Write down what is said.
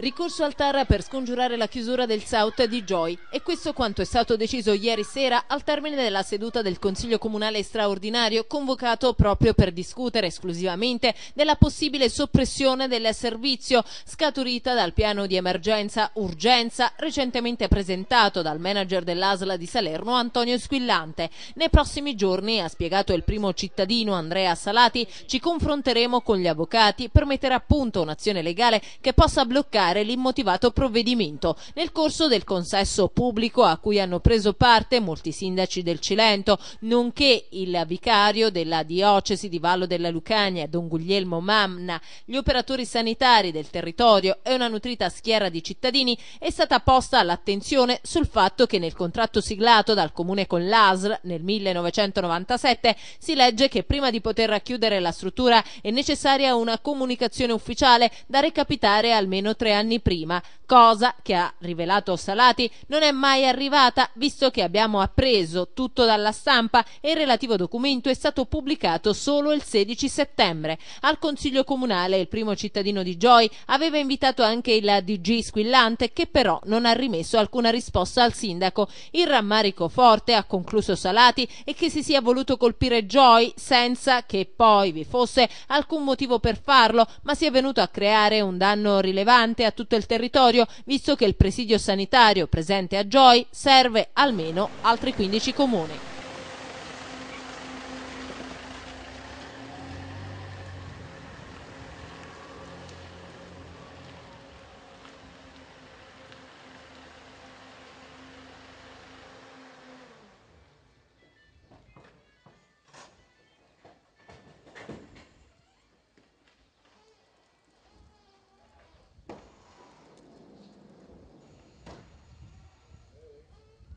Ricorso al TAR per scongiurare la chiusura del South di Joy e questo quanto è stato deciso ieri sera al termine della seduta del Consiglio Comunale straordinario convocato proprio per discutere esclusivamente della possibile soppressione del servizio scaturita dal piano di emergenza urgenza recentemente presentato dal manager dell'Asla di Salerno Antonio Squillante. Nei prossimi giorni, ha spiegato il primo cittadino Andrea Salati, ci confronteremo con gli avvocati per mettere a punto un'azione legale che possa bloccare criticare l'immotivato provvedimento. Nel corso del consesso pubblico a cui hanno preso parte molti sindaci del Cilento, nonché il vicario della diocesi di Vallo della Lucania, Don Guglielmo Mamna, gli operatori sanitari del territorio e una nutrita schiera di cittadini, è stata posta l'attenzione sul fatto che nel contratto siglato dal comune con l'ASL nel 1997 si legge che prima di poter chiudere la struttura è necessaria una comunicazione ufficiale da recapitare almeno tre anni anni prima, cosa che ha rivelato Salati non è mai arrivata visto che abbiamo appreso tutto dalla stampa e il relativo documento è stato pubblicato solo il 16 settembre. Al Consiglio Comunale il primo cittadino di Joy aveva invitato anche il DG Squillante che però non ha rimesso alcuna risposta al sindaco. Il rammarico forte, ha concluso Salati, è che si sia voluto colpire Joy senza che poi vi fosse alcun motivo per farlo, ma si è venuto a creare un danno rilevante estendente a tutto il territorio, visto che il presidio sanitario presente a Gioi serve almeno altri 15 comuni.